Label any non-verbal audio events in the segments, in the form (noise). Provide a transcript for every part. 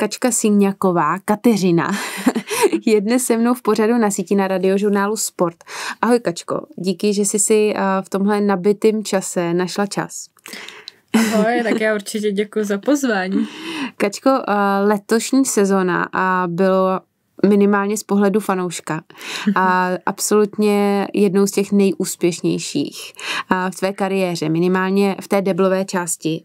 Kačka Signáková, Kateřina, (laughs) je dnes se mnou v pořadu na síti na radiožurnálu Sport. Ahoj Kačko, díky, že jsi si eh, v tomhle nabitém čase našla čas. Ahoj, tak já určitě děkuji za pozvání. (laughs) Kačko, eh, letošní sezona a bylo minimálně z pohledu fanouška. A mhm. absolutně jednou z těch nejúspěšnějších v tvé kariéře. Minimálně v té deblové části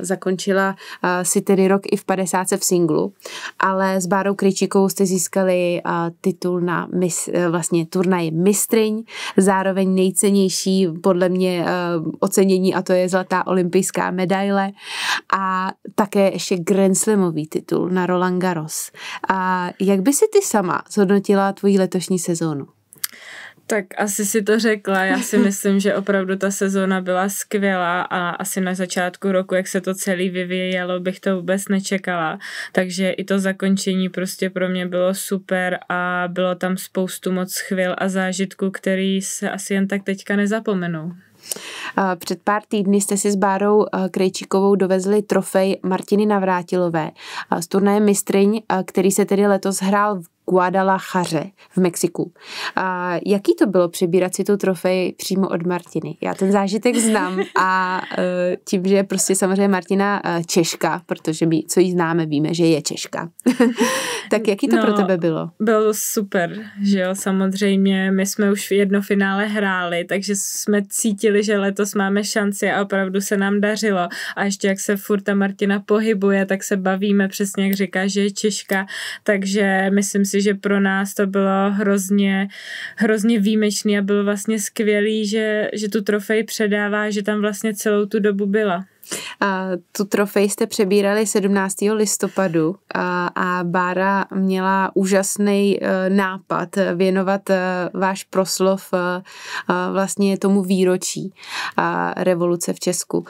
zakončila si tedy rok i v 50 v singlu, ale s Bárou Kryčikou jste získali titul na mis, vlastně turnaj mistryň, zároveň nejcennější podle mě ocenění a to je zlatá olympijská medaile a také ještě Grand Slamový titul na Roland Garros. A jak by si ty sama zhodnotila tvoji letošní sezónu? Tak asi si to řekla. Já si (laughs) myslím, že opravdu ta sezóna byla skvělá a asi na začátku roku, jak se to celý vyvíjelo, bych to vůbec nečekala. Takže i to zakončení prostě pro mě bylo super a bylo tam spoustu moc chvil a zážitků, který se asi jen tak teďka nezapomenou. Eh, před pár týdny jste si s Bárou eh, Krejčíkovou dovezli trofej Martiny Navrátilové eh, z turnaje Mistryň, který se tedy letos hrál v Guadalajara v Mexiku. A jaký to bylo přebírat si tu trofej přímo od Martiny? Já ten zážitek znám a e, tím, že prostě samozřejmě Martina e, Češka, protože my, co jí známe, víme, že je Češka. (laughs) tak jaký to no, pro tebe bylo? Bylo super, že jo, samozřejmě. My jsme už v jedno finále hráli, takže jsme cítili, že letos máme šanci a opravdu se nám dařilo. A ještě jak se furt ta Martina pohybuje, tak se bavíme přesně, jak říká, že je Češka. Takže myslím si, že pro nás to bylo hrozně, hrozně výjimečný a bylo vlastně skvělý, že, že tu trofej předává, že tam vlastně celou tu dobu byla. A tu trofej jste přebírali 17. listopadu a, a Bára měla úžasný e, nápad věnovat e, váš proslov e, vlastně tomu výročí revoluce v Česku.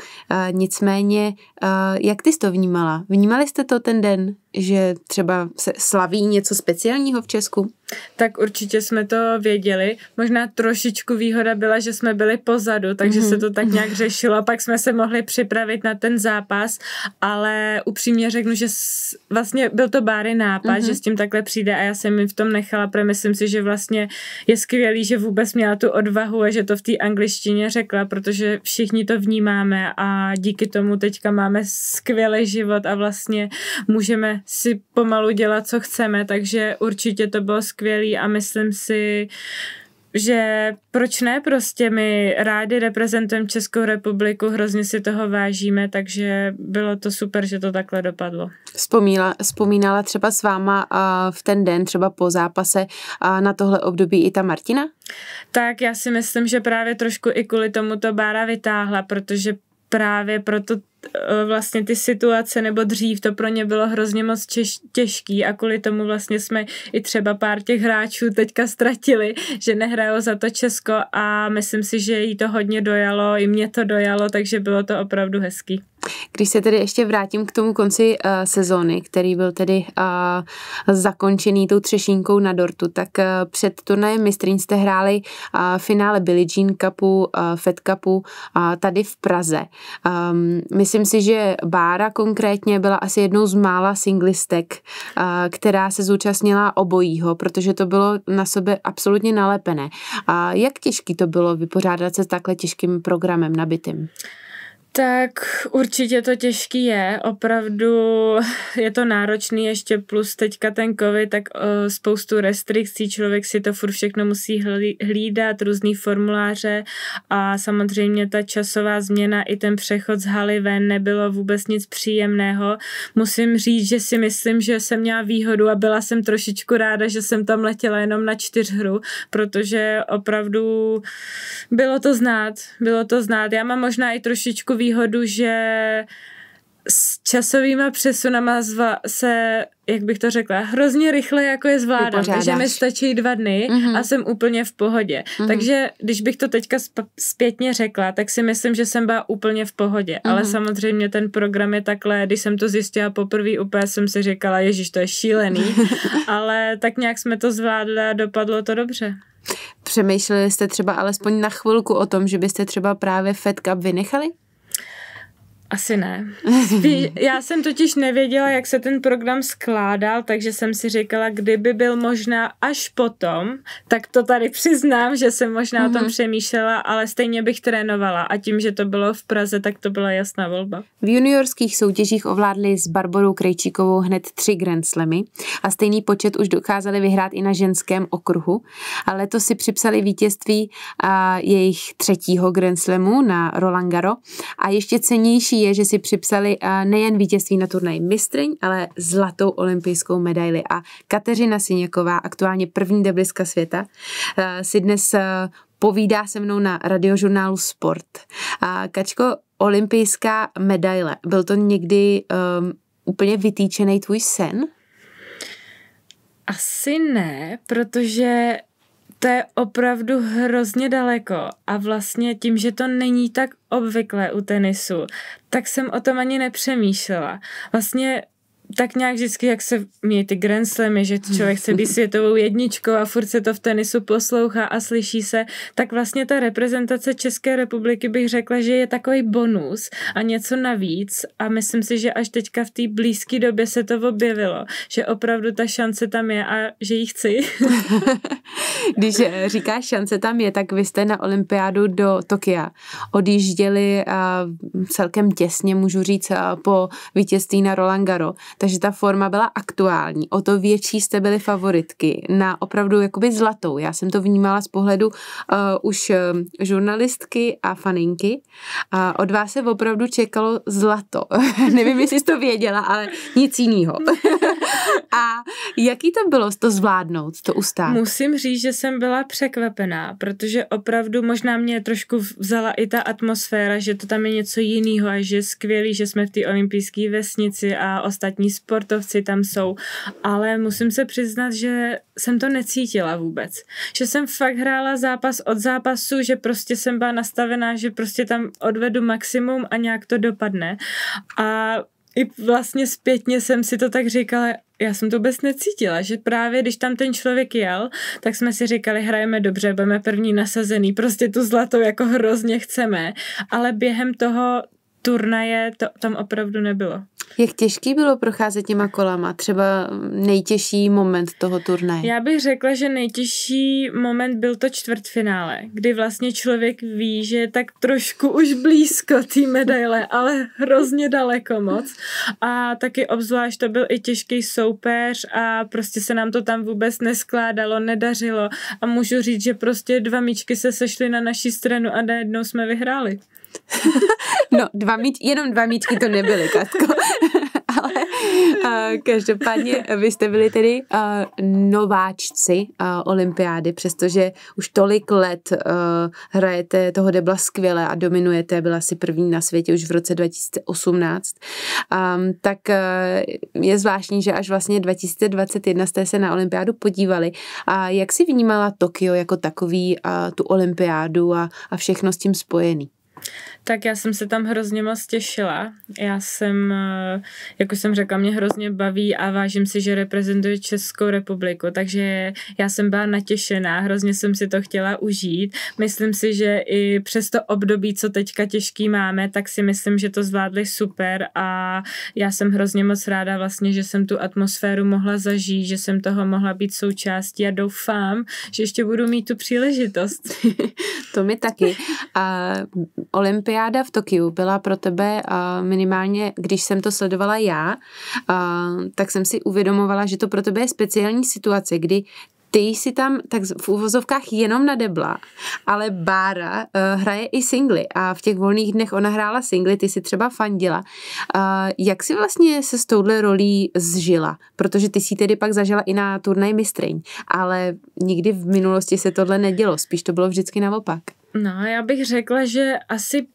Nicméně, jak ty jsi to vnímala? Vnímali jste to ten den, že třeba se slaví něco speciálního v Česku? tak určitě jsme to věděli. Možná trošičku výhoda byla, že jsme byli pozadu, takže mm-hmm. se mhm. to tak nějak řešilo. Pak jsme se mohli připravit na ten zápas, ale upřímně řeknu, že s, vlastně byl to Báry nápad, mm-hmm. že s tím takhle přijde a já jsem mi v tom nechala, protože myslím si, že vlastně je skvělý, že vůbec měla tu odvahu a že to v té angličtině řekla, protože všichni to vnímáme a díky tomu teďka máme skvělý život a vlastně můžeme si pomalu dělat, co chceme, takže určitě to bylo skvělé skvělý a myslím si, že proč ne, prostě my rádi reprezentujeme Českou republiku, hrozně si toho vážíme, takže bylo to super, že to takhle dopadlo. Vzpomínala, vzpomínala třeba s váma v ten den, třeba po zápase na tohle období i ta Martina? Tak já si myslím, že právě trošku i kvůli tomu to Bára vytáhla, protože právě proto Eh, vlastně ty situace, nebo dřív to pro ně bylo hrozně moc těžký a kvůli tomu vlastně jsme i třeba pár těch hráčů teďka ztratili, že nehrajou za to Česko a myslím si, že jí to hodně dojalo, i mě to dojalo, takže bylo to opravdu hezký. Když se tedy ještě vrátím k tomu konci uh, sezóny, který byl tedy uh, zakončený tou třešínkou na dortu, tak uh, před turnajem mistrín jste hráli uh, finále Billie Jean Cupu, uh, Fed Cupu uh, tady v Praze. Um, ehm, myslím, Myslím si, že Bára konkrétně byla asi jednou z mála singlistek, která se zúčastnila obojího, protože to bylo na sebe absolutně nalepené. A jak těžký to bylo vypořádat se s takhle těžkým programem nabitým? Tak určitě to těžký je, opravdu je to náročný, ještě plus teďka ten covid, tak eh, spoustu restrikcí, člověk si to furt všechno musí hlídat, různý formuláře a samozřejmě ta časová změna i ten přechod z haly ven nebylo vůbec nic příjemného. Musím říct, že si myslím, že jsem měla výhodu a byla jsem trošičku ráda, že jsem tam letěla jenom na čtyřhru, protože opravdu bylo to znát, bylo to znát. Já mám možná i trošičku výhodu, že s časovýma přesunama zva, se, jak bych to řekla, hrozně rychle jako je zvládám, Upořádáš. takže mi stačí dva dny mm-hmm. a jsem úplně v pohodě. Mm-hmm. Takže když bych to teďka sp- zpětně řekla, tak si myslím, že jsem byla úplně v pohodě, mm-hmm. ale mhm. samozřejmě ten program je takhle, když jsem to zjistila poprvé, úplně jsem si říkala, ježíš, to je šílený, (laughs) ale tak nějak jsme to zvládli a dopadlo to dobře. Přemýšleli jste třeba alespoň na chvilku o tom, že byste třeba právě Fed Cup vynechali? Asi ne. Spí, (laughs) já jsem totiž nevěděla, jak se ten program skládal, takže jsem si říkala, kdyby byl možná až potom, tak to tady přiznám, že jsem možná mm-hmm. o tom mhm. přemýšlela, ale stejně bych trénovala a tím, že to bylo v Praze, tak to byla jasná volba. V juniorských soutěžích ovládli s Barborou Krejčíkovou hned tři Grand Slamy a stejný počet už dokázali vyhrát i na ženském okruhu, ale letos si připsali vítězství a jejich třetího Grand Slamu na Roland Garo a ještě cenější je, že si připsali nejen vítězství na turnaji mistryň, ale zlatou olympijskou medaili. A Kateřina Siněková, aktuálně první debliska světa, si dnes povídá se mnou na radiožurnálu Sport. Kačko, olympijská medaile, byl to někdy um, úplně vytýčený tvůj sen? Asi ne, protože to je opravdu hrozně daleko a vlastně tím, že to není tak obvyklé u tenisu, tak jsem o tom ani nepřemýšlela. Vlastně tak nějak vždycky, jak se mějí ty grand slamy, že člověk se být světovou jedničkou a furt se to v tenisu poslouchá a slyší se, tak vlastně ta reprezentace České republiky bych řekla, že je takový bonus a něco navíc a myslím si, že až teďka v té blízké době se to objevilo, že opravdu ta šance tam je a že ji chci. (laughs) Když říkáš šance tam je, tak vy jste na olympiádu do Tokia odjížděli celkem těsně, můžu říct, po vítězství na Roland Garo takže ta forma byla aktuální. O to větší jste byly favoritky na opravdu jakoby zlatou. Já jsem to vnímala z pohledu uh, už eh, žurnalistky a faninky. a od vás se opravdu čekalo zlato. (laughs) Nevím, jestli jsi to věděla, ale nic jiného. (laughs) a jaký to bylo to zvládnout, to ustát? Musím říct, že jsem byla překvapená, protože opravdu možná mě trošku vzala i ta atmosféra, že to tam je něco jiného a že je skvělý, že jsme v té olympijské vesnici a ostatní sportovci tam jsou, ale musím se přiznat, že jsem to necítila vůbec. Že jsem fakt hrála zápas od zápasu, že prostě jsem byla nastavená, že prostě tam odvedu maximum a nějak to dopadne. A i vlastně zpětně jsem si to tak říkala, já jsem to vůbec necítila, že právě když tam ten člověk jel, tak jsme si říkali, hrajeme dobře, budeme první nasazený, prostě tu zlatou jako hrozně chceme, ale během toho turnaje to tam opravdu nebylo. Jak těžký bylo procházet těma kolama? Třeba nejtěžší moment toho turnaje? Já bych řekla, že nejtěžší moment byl to čtvrtfinále, kdy vlastně člověk ví, že je tak trošku už blízko té medaile, ale hrozně daleko moc. A taky obzvlášť to byl i těžký soupeř a prostě se nám to tam vůbec neskládalo, nedařilo. A můžu říct, že prostě dva míčky se sešly na naší stranu a najednou jsme vyhráli no, dva míč, jenom dva míčky to nebyly, Katko. (laughs) Ale uh, každopádně vy jste byli tedy uh, nováčci uh, olympiády, přestože už tolik let uh, hrajete toho debla skvěle a dominujete, byla si první na světě už v roce 2018, um, tak uh, je zvláštní, že až vlastně 2021 jste se na olympiádu podívali. A jak si vnímala Tokio jako takový, uh, tu olympiádu a, a všechno s tím spojený? Tak já jsem se tam hrozně moc těšila. Já jsem, eh, jak už jsem řekla, mě hrozně baví a vážím si, že reprezentuje Českou republiku, takže já jsem byla natěšená, hrozně jsem si to chtěla užít. Myslím si, že i přes to období, co teďka těžký máme, tak si myslím, že to zvládli super a já jsem hrozně moc ráda vlastně, že jsem tu atmosféru mohla zažít, že jsem toho mohla být součástí a doufám, že ještě budu mít tu příležitost. (laughs) to mi taky. A olympiáda v Tokiu byla pro tebe minimálně, když jsem to sledovala já, tak jsem si uvědomovala, že to pro tebe je speciální situace, kdy ty jsi tam tak v uvozovkách jenom na debla, ale Bára uh, hraje i singly a v těch volných dnech ona hrála singly, ty si třeba fandila. Uh, jak si vlastně se s touhle rolí zžila? Protože ty si tedy pak zažila i na turnaj mistryň, ale nikdy v minulosti se tohle nedělo, spíš to bylo vždycky naopak. No, já bych řekla, že asi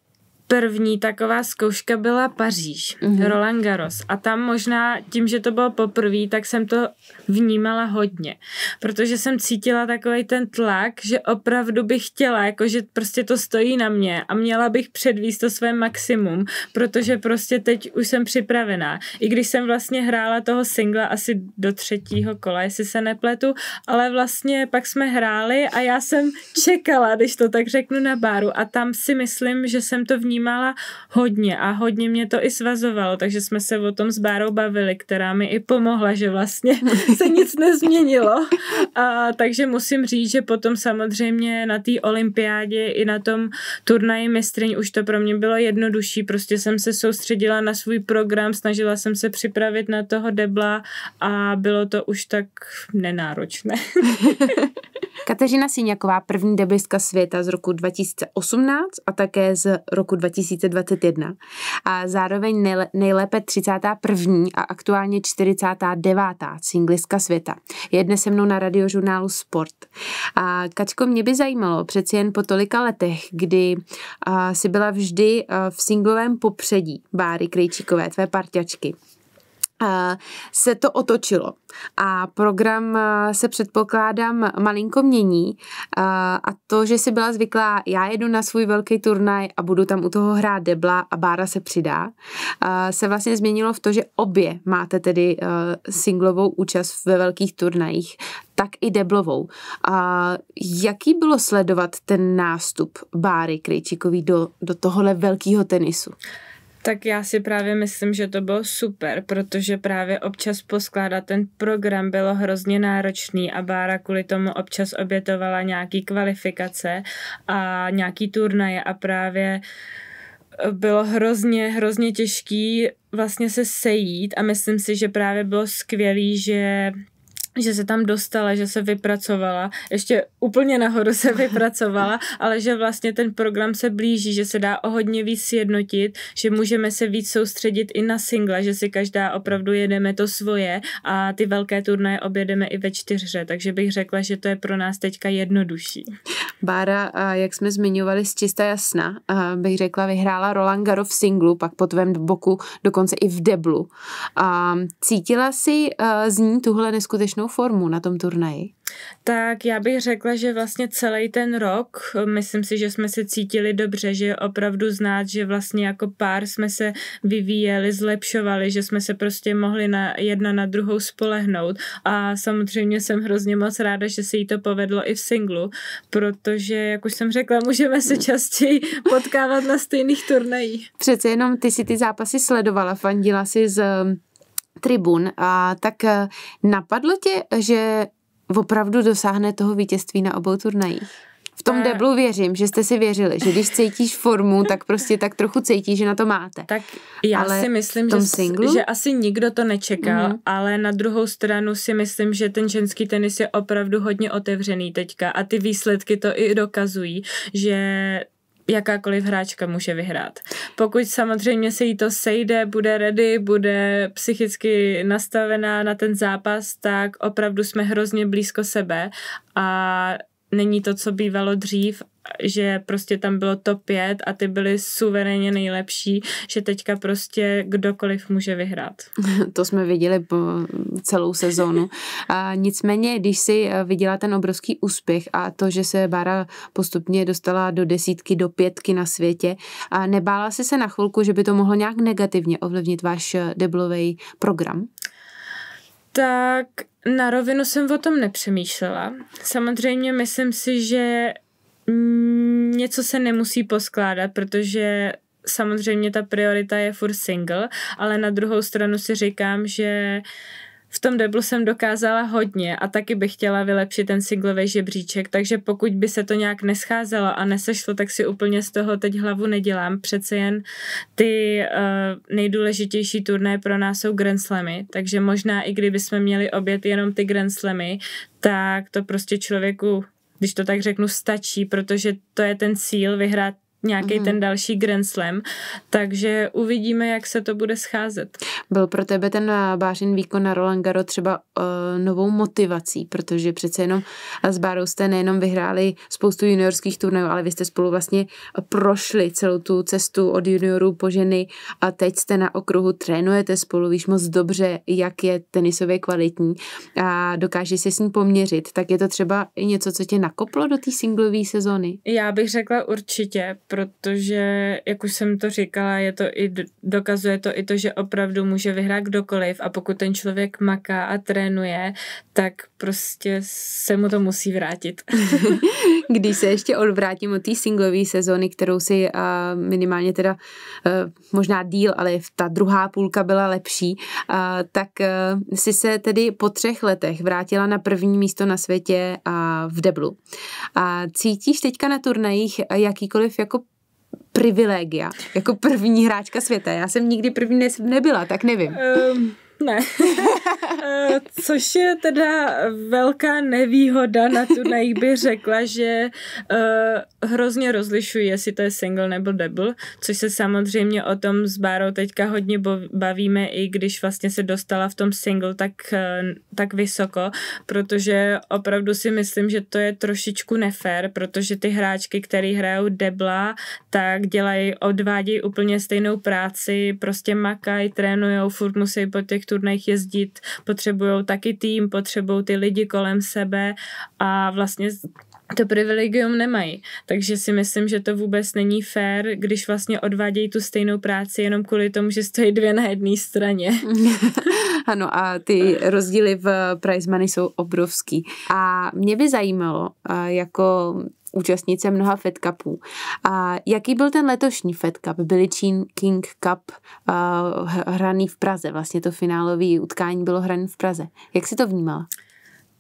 První taková zkouška byla Paříž, mm-hmm. Roland Garros. A tam možná tím, že to bylo poprvé, tak jsem to vnímala hodně. Protože jsem cítila takový ten tlak, že opravdu bych chtěla, jakože prostě to stojí na mě a měla bych předvíst to své maximum, protože prostě teď už jsem připravená. I když jsem vlastně hrála toho singla asi do třetího kola, jestli se nepletu, ale vlastně pak jsme hráli a já jsem čekala, když to tak řeknu, na báru. A tam si myslím, že jsem to vnímala vnímala hodně a hodně mě to i svazovalo, takže jsme se o tom s Bárou bavili, která mi i pomohla, že vlastně se nic nezměnilo. A, takže musím říct, že potom samozřejmě na té olympiádě i na tom turnaji mistryň už to pro mě bylo jednodušší, prostě jsem se soustředila na svůj program, snažila jsem se připravit na toho debla a bylo to už tak nenáročné. (laughs) Kateřina Síňaková, první debiska světa z roku 2018 a také z roku 2019 2021 a zároveň nejlépe 31. a aktuálně 49. singliska světa. Je dnes se mnou na radiožurnálu Sport. A Kačko, mě by zajímalo, přeci jen po tolika letech, kdy si byla vždy v singlovém popředí Báry Krejčíkové, tvé parťačky, se to otočilo a program eh, se předpokládám malinko mění eh, a to, že si byla zvyklá, já jedu na svůj velký turnaj a budu tam u toho hrát debla a Bára se přidá, eh, se vlastně změnilo v to, že obě máte tedy singlovou účast ve velkých turnajích, tak i deblovou. A jaký bylo sledovat ten nástup Báry Krejčíkový do, do tohohle velkého tenisu? Tak já si právě myslím, že to bylo super, protože právě občas poskládat ten program bylo hrozně náročný a Bára kvůli tomu občas obětovala nějaký kvalifikace a nějaký turnaje a právě eh, bylo hrozně, hrozně těžký vlastně se sejít a myslím si, že právě bylo skvělý, že že se tam dostala, že se vypracovala, ještě úplně nahoru se (laughs) vypracovala, ale že vlastně ten program se blíží, že se dá o hodně víc sjednotit, že můžeme se víc soustředit i na singla, že si každá opravdu jedeme to svoje a ty velké turnaje objedeme i ve čtyřře, takže bych řekla, že to je pro nás teďka jednodušší. Bára, jak jsme zmiňovali z Čista jasna, bych řekla, vyhrála Roland Garo v singlu, pak po tvém boku dokonce i v deblu. Cítila si z ní tuhle neskutečnou jinou formu na tom turnaji? Tak já bych řekla, že vlastně celý ten rok, myslím si, že jsme se cítili dobře, že opravdu znát, že vlastně jako pár jsme se vyvíjeli, zlepšovali, že jsme se prostě mohli na jedna na druhou spolehnout a samozřejmě jsem hrozně moc ráda, že se jí to povedlo i v singlu, protože, jak už jsem řekla, můžeme se mm. častěji potkávat na stejných turnajích. Přece jenom ty si ty zápasy sledovala, fandila si z tribun, a tak eh, napadlo tě, že opravdu dosáhne toho vítězství na obou turnajích? V tom eh. deblu věřím, že jste si věřili, že když cítíš formu, tak prostě tak trochu cítíš, že na to máte. Tak já ale si myslím, že, singlu? že asi nikdo to nečekal, mm-hmm. ale na druhou stranu si myslím, že ten ženský tenis je opravdu hodně otevřený teďka a ty výsledky to i dokazují, že jakákoliv hráčka může vyhrát. Pokud samozřejmě se jí to sejde, bude ready, bude psychicky nastavená na ten zápas, tak opravdu jsme hrozně blízko sebe a není to, co bývalo dřív že prostě tam bylo top 5 a ty byly suverénně nejlepší, že teďka prostě kdokoliv může vyhrát. (laughs) To jsme viděli po celou sezónu. (laughs) A nicméně, když si eh, viděla ten obrovský úspěch a to, že se Bára postupně dostala do desítky, do pětky na světě, a nebála si se na chvilku, že by to mohlo nějak negativně ovlivnit váš eh, deblový program? Tak na rovinu jsem o tom nepřemýšlela. Samozřejmě myslím si, že Mm, něco se nemusí poskládat, protože samozřejmě ta priorita je furt single, ale na druhou stranu si říkám, že v tom deblu jsem dokázala hodně a taky bych chtěla vylepšit ten singlový žebříček, takže pokud by se to nějak nescházelo a nesešlo, tak si úplně z toho teď hlavu nedělám. Přece jen ty uh, nejdůležitější turné pro nás jsou Grand Slamy, takže možná i kdyby jsme měli obět jenom ty Grand Slamy, tak to prostě člověku když to tak řeknu, stačí, protože to je ten cíl vyhrát nějaký mm-hmm. ten další Grand Slam, takže uvidíme, jak se to bude scházet. Byl pro tebe ten Bářin eh, výkon na Roland Garo třeba uh, novou motivací, protože přece jenom s Bárou jste nejenom vyhráli spoustu juniorských turnajů, ale vy jste spolu vlastně prošli celou tu cestu od juniorů po ženy a teď jste na okruhu, trénujete spolu, víš moc dobře, jak je tenisově kvalitní a dokáže se s ní poměřit, tak je to třeba něco, co tě nakoplo do té singlové sezóny? Já bych řekla určitě, protože, jak už jsem to říkala, je to i, dokazuje to i to, že opravdu může vyhrát kdokoliv a pokud ten člověk maká a trénuje, tak prostě se mu to musí vrátit. (laughs) Když se ještě odvrátím od té singlové sezóny, kterou si uh, minimálně teda uh, možná díl, ale ta druhá půlka byla lepší, uh, tak uh, si se tedy po třech letech vrátila na první místo na světě uh, v Deblu. A cítíš teďka na turnajích jakýkoliv jako privilegia jako první hráčka světa. Já jsem nikdy první nebyla, tak nevím. Um, ne. (laughs) Eh, což je teda velká nevýhoda na tu bych řekla, že uh, hrozně rozlišuji, jestli to je single nebo double, což se samozřejmě o tom s Bárou teďka hodně bavíme, i když vlastně se dostala v tom single tak, uh, tak vysoko, protože opravdu si myslím, že to je trošičku nefér, protože ty hráčky, které hrajou debla, tak dělají, odvádějí úplně stejnou práci, prostě makají, trénujou, furt musí po těch turnajích jezdit, potřebují taky tým, potřebují ty lidi kolem sebe a vlastně to privilegium nemají. Takže si myslím, že to vůbec není fér, když vlastně odvádějí tu stejnou práci jenom kvůli tomu, že stojí dvě na jedné straně. (laughs) ano a ty (laughs) rozdíly v eh, price money jsou obrovský. A mě by zajímalo, eh, jako účastnice mnoha Fed Cupů. A jaký byl ten letošní Fed Cup? Byli Čín King Cup uh, hraný v Praze, vlastně to finálové utkání bylo hraný v Praze. Jak si to vnímala?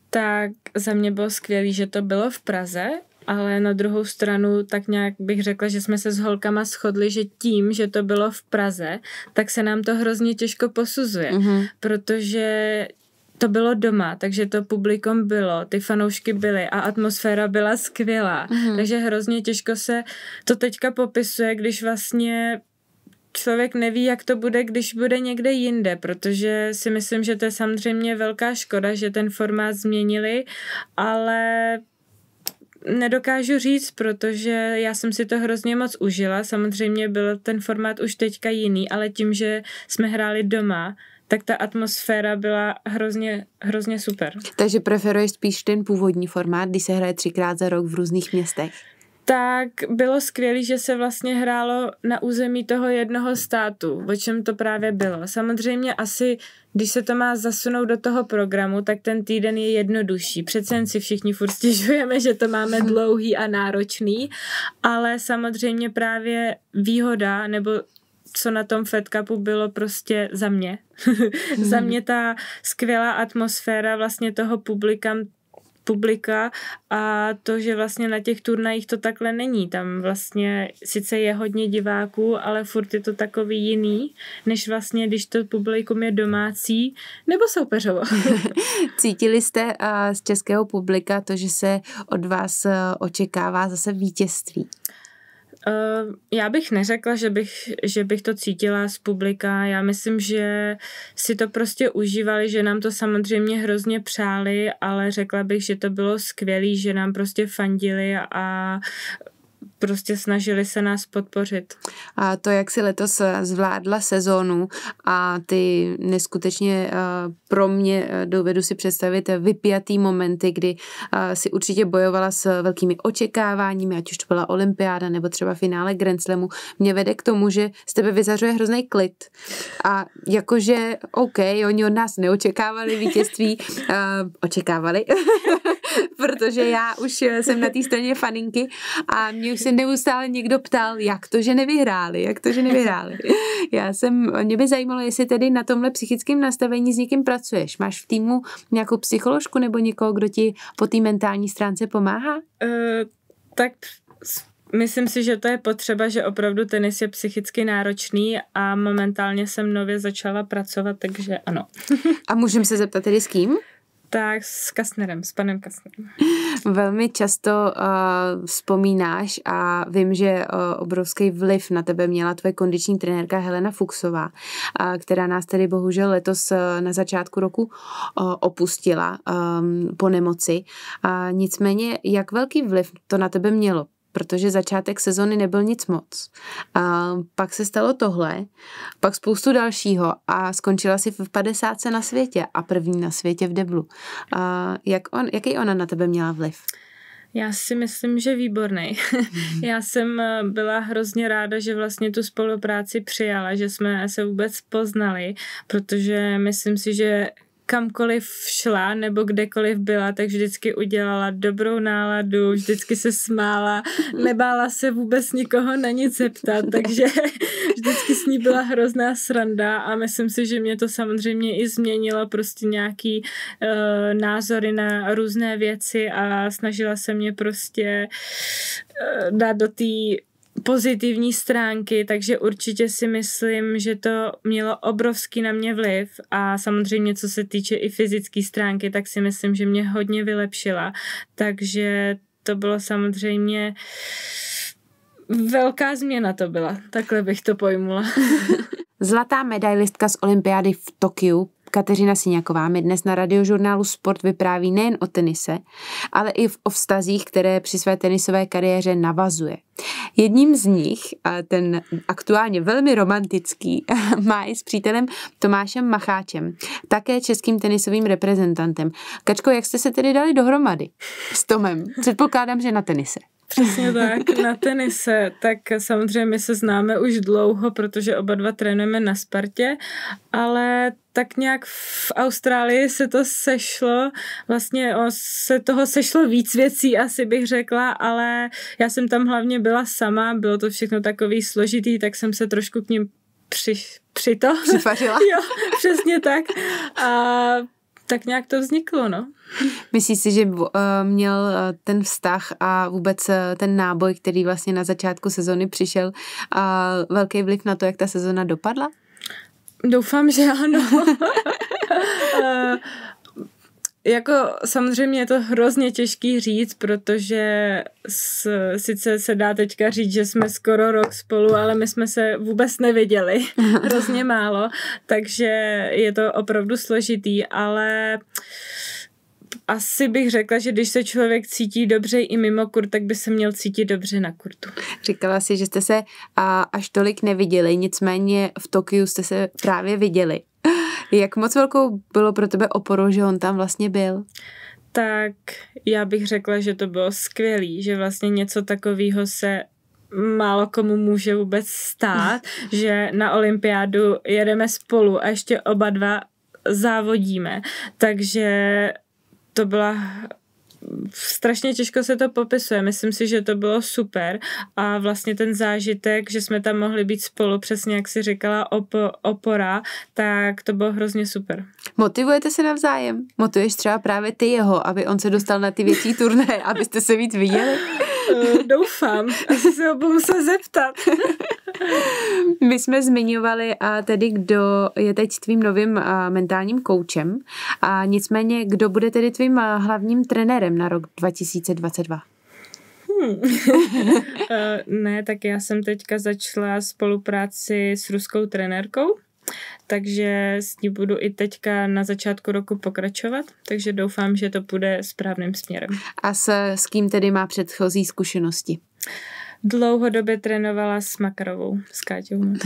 tak za mě bylo skvělé, že to bylo v Praze, ale na druhou stranu tak nějak bych řekla, že jsme se s holkama shodli, že tím, že to bylo v Praze, tak se nám to hrozně těžko posuzuje, mm-hmm. protože to bylo doma, takže to publikum bylo, ty fanoušky byly a atmosféra byla skvělá. Mm-hmm. Takže hrozně těžko se to teďka popisuje, když vlastně člověk neví, jak to bude, když bude někde jinde, protože si myslím, že to je samozřejmě velká škoda, že ten formát změnili, ale nedokážu říct, protože já jsem si to hrozně moc užila. Samozřejmě byl ten formát už teďka jiný, ale tím, že jsme hráli doma, tak ta atmosféra byla hrozně, hrozně super. Takže preferuješ spíš ten původní formát, kdy se hraje třikrát za rok v různých městech? tak bylo skvělé, že se vlastně hrálo na území toho jednoho státu, o čem to právě bylo. Samozřejmě asi, když se to má zasunout do toho programu, tak ten týden je jednodušší. Přece jen si všichni furt stěžujeme, že to máme (laughs) dlouhý a náročný, ale samozřejmě právě výhoda nebo co na tom Fed Cupu bylo prostě za mě. (laughs) za hmm. mě ta skvělá atmosféra vlastně toho publika, publika a to, že vlastně na těch turnajích to takhle není. Tam vlastně sice je hodně diváků, ale furt je to takový jiný, než vlastně, když to publikum je domácí nebo soupeřovo. (laughs) Cítili jste z českého publika to, že se od vás eh, očekává zase vítězství? Eh, já bych neřekla, že bych, že bych to cítila z publika. Já myslím, že si to prostě užívali, že nám to samozřejmě hrozně přáli, ale řekla bych, že to bylo skvělé, že nám prostě fandili a prostě snažili se nás podpořit. A to, jak si letos eh, zvládla sezónu a ty neskutečně eh, pro mě eh, dovedu si představit vypjatý momenty, kdy si určitě bojovala s velkými očekáváními, ať už to byla olympiáda nebo třeba finále Grand Slamu, mě vede k tomu, že z tebe vyzařuje hrozný klid. A jakože, OK, oni od nás neočekávali vítězství, očekávali, (laughs) (laughs) protože já už eh, jsem na té straně faninky a mě už se neustále někdo ptal, jak to, že nevyhráli, jak to, že nevyhráli. (laughs) Já jsem, mě by zajímalo, jestli tedy na tomhle psychickém nastavení s někým pracuješ. Máš v týmu nějakou psycholožku nebo někoho, kdo ti po té mentální stránce pomáhá? Uh, tak myslím si, že to je potřeba, že opravdu tenis je psychicky náročný a momentálně jsem nově začala pracovat, takže ano. (laughs) a můžeme se zeptat tedy s kým? tak s Kastnerem, s panem Kastnerem. Velmi často uh, vzpomínáš a vím, že uh, obrovský vliv na tebe měla tvoje kondiční trenérka Helena Fuxová, uh, eh, která nás tedy bohužel letos uh, na začátku roku uh, opustila um, po nemoci. Uh, nicméně, jak velký vliv to na tebe mělo? protože začátek sezony nebyl nic moc. A pak se stalo tohle, pak spoustu dalšího a skončila si v 50 na světě a první na světě v deblu. A jak on, jaký ona na tebe měla vliv? Já si myslím, že výborný. Mhm. Já jsem eh, byla hrozně ráda, že vlastně tu spolupráci přijala, že jsme se vůbec poznali, protože myslím si, že kamkoliv šla nebo kdekoliv byla, tak vždycky udělala dobrou náladu, vždycky se smála, nebála se vůbec nikoho na nic zeptat, takže (laughs) vždycky s ní byla hrozná sranda a myslím si, že mě to samozřejmě i změnilo prostě nějaký uh, názory na různé věci a snažila se mě prostě uh, dát do té pozitivní stránky, takže určitě si myslím, že to mělo obrovský na mě vliv a samozřejmě co se týče i fyzické stránky, tak si myslím, že mě hodně vylepšila, takže to bylo samozřejmě velká změna to byla, takhle bych to pojmula. (laughs) Zlatá medailistka z olympiády v Tokiu Kateřina Siňaková mi dnes na radiožurnálu Sport vypráví nejen o tenise, ale i o vztazích, které při své tenisové kariéře navazuje. Jedním z nich, ten aktuálně velmi romantický, (laughs) má i s přítelem Tomášem Macháčem, také českým tenisovým reprezentantem. Kačko, jak jste se tedy dali dohromady s Tomem? Předpokládám, že na tenise. Přesně tak, na tenise. Tak samozřejmě my se známe už dlouho, protože oba dva trénujeme na Spartě, ale tak nějak v Austrálii se to sešlo, vlastně se toho sešlo víc věcí, asi bych řekla, ale já jsem tam hlavně byla sama, bylo to všechno takový složitý, tak jsem se trošku k ním při, při to. Připařila? (laughs) jo, přesně tak. A tak nějak to vzniklo, no. Myslíš si, že eh, měl eh, ten vztah a vůbec eh, ten náboj, který vlastně na začátku sezony přišel, a velký vliv na to, jak ta sezona dopadla? Doufám, že ano. (laughs) Jako samozřejmě je to hrozně těžký říct, protože s, sice se dá teďka říct, že jsme skoro rok spolu, ale my jsme se vůbec neviděli, (laughs) hrozně málo, takže je to opravdu složitý, ale asi bych řekla, že když se člověk cítí dobře i mimo kur, tak by se měl cítit dobře na kurtu. Říkala si, že jste se až tolik neviděli, nicméně v Tokiu jste se právě viděli. (laughs) Jak moc velkou bylo pro tebe oporu, že on tam vlastně byl? Tak já bych řekla, že to bylo skvělý, že vlastně něco takového se málo komu může vůbec stát, (laughs) že na olympiádu jedeme spolu a ještě oba dva závodíme. Takže to byla strašně těžko se to popisuje. Myslím si, že to bylo super a vlastně ten zážitek, že jsme tam mohli být spolu, přesně jak si říkala, op, opora, tak to bylo hrozně super. Motivujete se navzájem? Motuješ třeba právě ty jeho, aby on se dostal na ty větší turné, (laughs) abyste se víc viděli? Eh, doufám, asi se ho budu muset zeptat. My jsme zmiňovali a tedy, kdo je teď tvým novým mentálním koučem a nicméně, kdo bude tedy tvým hlavním trenérem na rok 2022? Hmm. Eh, ne, tak já jsem teďka začala spolupráci s ruskou trenérkou, takže s ní budu i teďka na začátku roku pokračovat, takže doufám, že to půjde správným směrem. A s, s kým tedy má předchozí zkušenosti? Uh, dlouhodobě trénovala s Makarovou, s Káťou. (laughs)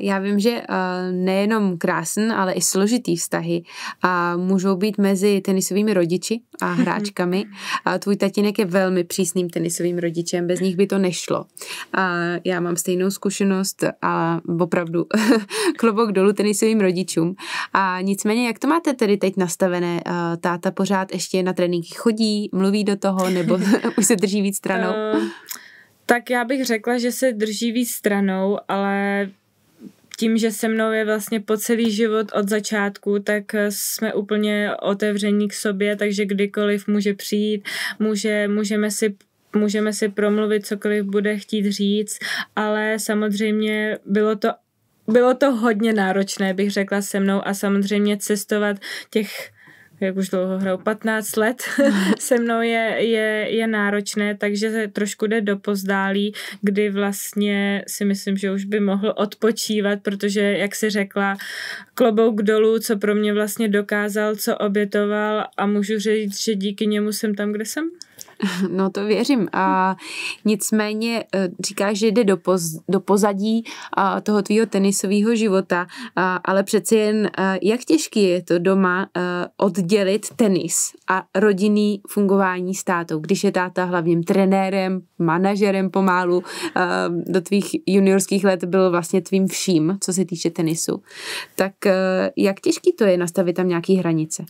Já vím, že nejenom krásný, ale i složitý vztahy můžou být mezi tenisovými rodiči a mhm. hráčkami. Tvůj tatínek je velmi přísným tenisovým rodičem, bez nich by to nešlo. Já mám stejnou zkušenost a opravdu (laughs) klobouk dolů tenisovým rodičům. A nicméně, jak to máte tedy teď nastavené? Táta pořád ještě na tréninky chodí, mluví do toho, nebo (laughs) už se drží víc stranou? Eh, tak já bych řekla, že se drží víc stranou, ale tím, že se mnou je vlastně po celý život od začátku, tak jsme úplně otevření k sobě, takže kdykoliv může přijít, může, můžeme si můžeme si promluvit, cokoliv bude chtít říct, ale samozřejmě bylo to bylo to hodně náročné, bych řekla se mnou a samozřejmě cestovat těch jak už dlouho hraju, 15 let mhm. (laughs) se mnou je, je, je náročné, takže se trošku jde do pozdálí, kdy vlastně si myslím, že už by mohl odpočívat, protože, jak si řekla, klobouk dolů, co pro mě vlastně dokázal, co obětoval a můžu říct, že díky němu jsem tam, kde jsem. (laughs) No to věřím. A nicméně eh, říkáš, že jde do, poz, do pozadí eh, toho tvýho tenisového života, eh, ale přeci jen jak těžký je to doma oddělit tenis a rodinný fungování státu, když je táta hlavním trenérem, manažerem pomálu, do tvých juniorských let byl vlastně tvým vším, co se týče tenisu. Tak jak těžký to je nastavit tam nějaké hranice?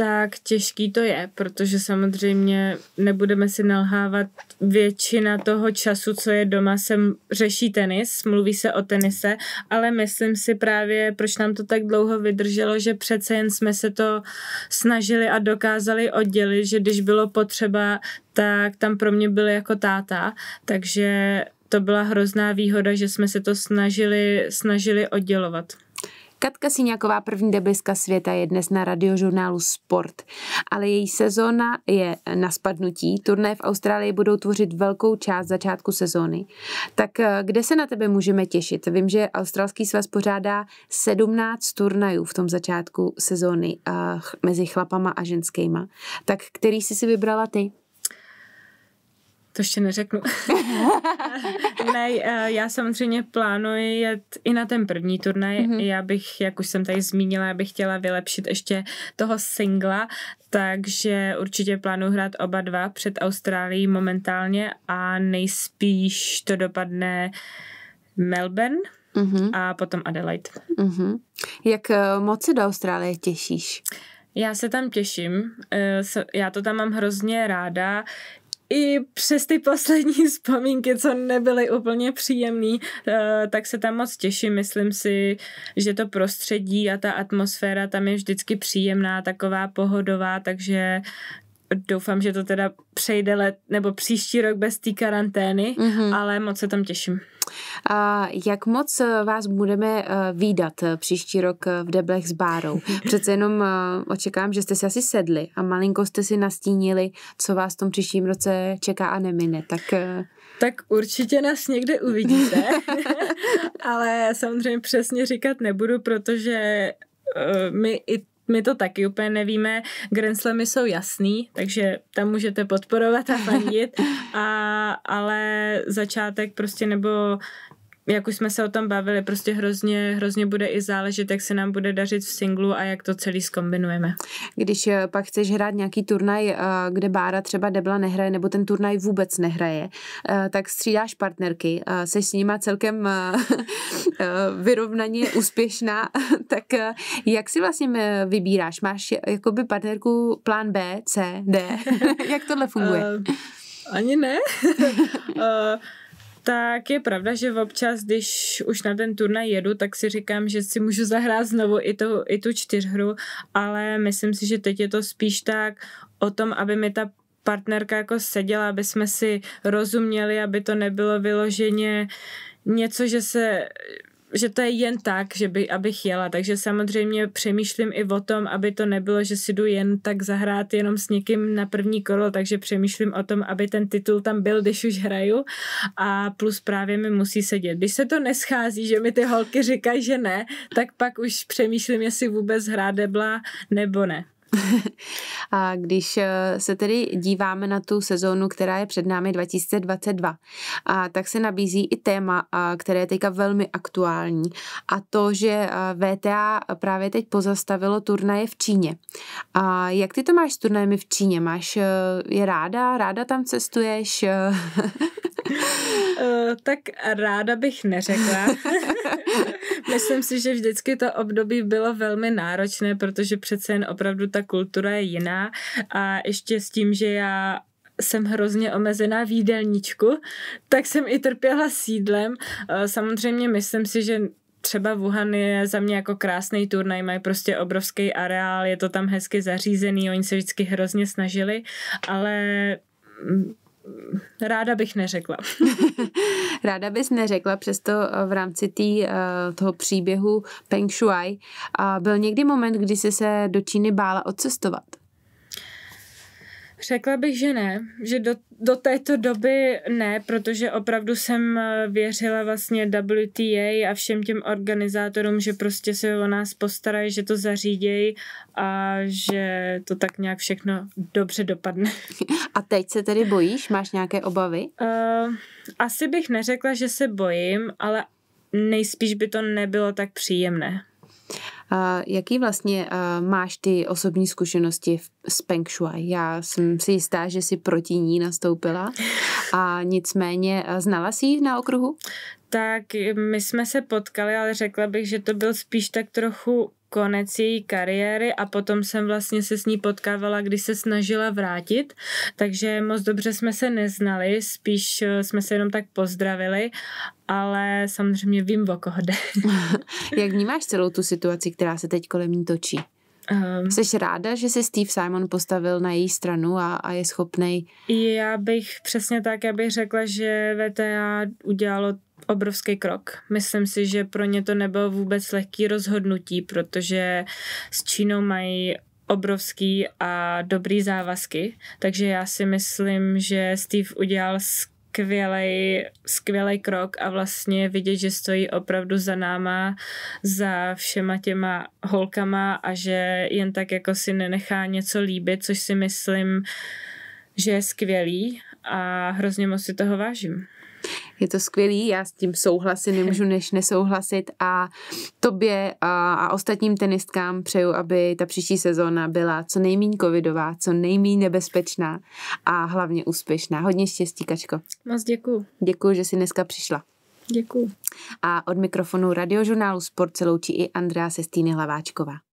tak těžký to je, protože samozřejmě nebudeme si nalhávat, většina toho času, co je doma, se řeší tenis, mluví se o tenise, ale myslím si právě, proč nám to tak dlouho vydrželo, že přece jen jsme se to snažili a dokázali oddělit, že když bylo potřeba, tak tam pro mě byl jako táta, takže to byla hrozná výhoda, že jsme se to snažili, snažili oddělovat. Katka Siňáková, první debliska světa, je dnes na radiožurnálu Sport, ale její sezóna je na spadnutí. Turné v Austrálii budou tvořit velkou část začátku sezóny. Tak eh, kde se na tebe můžeme těšit? Vím, že Australský svaz pořádá 17 turnajů v tom začátku sezóny eh, mezi chlapama a ženskýma. Tak který jsi si vybrala ty? To ještě neřeknu. (laughs) ne, eh, já samozřejmě plánuji jet i na ten první turnaj. Mm-hmm. Já bych, jak už jsem tady zmínila, já bych chtěla vylepšit ještě toho singla, takže určitě plánuji hrát oba dva před Austrálií momentálně a nejspíš to dopadne Melbourne mm-hmm. a potom Adelaide. Mm-hmm. Jak eh, moc se do Austrálie těšíš? Já se tam těším, eh, já to tam mám hrozně ráda i přes ty poslední (laughs) vzpomínky, co nebyly úplně příjemné, eh, tak se tam moc těším. Myslím si, že to prostředí a ta atmosféra tam je vždycky příjemná, taková pohodová, takže doufám, že to teda přejde let, nebo příští rok bez té karantény, mm-hmm. ale moc se tam těším. Jak moc eh, vás budeme eh, výdat eh, příští rok v Deblech s Bárou? (laughs) Přece jenom očekám, že jste si asi sedli a malinko jste si nastínili, co vás v tom příštím roce čeká a nemine. Tak tak určitě nás někde uvidíte, (laughs) (laughs) ale samozřejmě přesně říkat nebudu, protože my i my to taky úplně nevíme. Grenslemy jsou jasný, takže tam můžete podporovat a fandit, (laughs) a, ale začátek prostě nebo jak už jsme se o tom bavili, prostě hrozně, hrozně bude i záležet, jak se nám bude dařit v singlu a jak to celý skombinujeme. Když eh, pak chceš hrát nějaký turnaj, eh, kde Bára třeba Debla nehraje, nebo ten turnaj vůbec nehraje, eh, tak střídáš partnerky, se s nima celkem (laughs) vyrovnaně úspěšná, (laughs) tak jak si vlastně vybíráš? Máš jakoby partnerku plán B, C, D? (laughs) jak tohle funguje? Uh, ani ne. uh, tak je pravda, že občas, když už na ten turnaj jedu, tak si říkám, že si můžu zahrát znovu i tu, i tu čtyřhru, ale myslím si, že teď je to spíš tak o tom, aby mi ta partnerka jako seděla, aby jsme si rozuměli, aby to nebylo vyloženě něco, že se že to je jen tak, že by, abych jela, takže samozřejmě přemýšlím i o tom, aby to nebylo, že si jdu jen tak zahrát jenom s někým na první kolo, takže přemýšlím o tom, aby ten titul tam byl, když už hraju a plus právě mi musí sedět. Když se to neschází, že mi ty holky říkají, že ne, tak pak už přemýšlím, jestli vůbec hrá debla nebo ne. (laughs) a když eh, se tedy díváme na tu sezónu, která je před námi 2022, a tak se nabízí i téma, eh, které je teďka velmi aktuální a to, že eh, VTA právě teď pozastavilo turnaje v Číně. A jak ty to máš s turnajemi v Číně? Máš je ráda? Ráda tam cestuješ? (laughs) tak ráda bych neřekla. (laughs) Myslím si, že vždycky to období bylo velmi náročné, protože přece jen opravdu ta ta kultura je jiná a ještě s tím, že já jsem hrozně omezená v jídelníčku, tak jsem i trpěla sídlem. Eh, samozřejmě myslím si, že třeba Wuhan je za mě jako krásný turnaj, mají prostě obrovský areál, je to tam hezky zařízený, oni se vždycky hrozně snažili, ale Ráda bych neřekla. (laughs) Ráda bys neřekla, přesto eh, v rámci tý, eh, toho příběhu Peng Shui byl někdy moment, kdy jsi se do Číny bála odcestovat? Řekla bych, že ne, že do, do této doby ne, protože opravdu jsem eh, věřila vlastně WTA a všem těm organizátorům, že prostě se o nás postarají, že to zařídějí a že to tak nějak všechno dobře dopadne. (laughs) A teď se tedy bojíš? Máš nějaké obavy? Uh, asi bych neřekla, že se bojím, ale nejspíš by to nebylo tak příjemné. Jaký vlastně máš ty osobní zkušenosti s Peng Shui? Já jsem si jistá, že si proti ní nastoupila a nicméně znala si ji na okruhu? Tak my jsme se potkali, ale řekla bych, že to byl spíš tak trochu konec její kariéry a potom jsem vlastně se s ní potkávala, když se snažila vrátit, takže moc dobře jsme se neznali, spíš eh, jsme se jenom tak pozdravili, ale samozřejmě vím, o koho jde. (laughs) Jak vnímáš celou tu situaci, která se teď kolem ní točí? Um, Jsi ráda, že si Steve Simon postavil na její stranu a, a je schopný? Já bych přesně tak, já bych řekla, že VTA udělalo obrovský krok. Myslím si, že pro ně to nebylo vůbec lehký rozhodnutí, protože s Čínou mají obrovský a dobrý závazky, takže já si myslím, že Steve udělal skvělej, skvělej krok a vlastně vidět, že stojí opravdu za náma, za všema těma holkama a že jen tak jako si nenechá něco líbit, což si myslím, že je skvělý a hrozně moc si toho vážím. Je to skvělý, já s tím souhlasím, nemůžu než nesouhlasit a tobě a, a ostatním tenistkám přeju, aby ta příští sezóna byla co nejméně covidová, co nejméně nebezpečná a hlavně úspěšná. Hodně štěstí, Kačko. Moc děkuju. Děkuju, že jsi dneska přišla. Děkuju. A od mikrofonu radiožurnálu Sport se loučí i Andrea Sestýny Hlaváčková.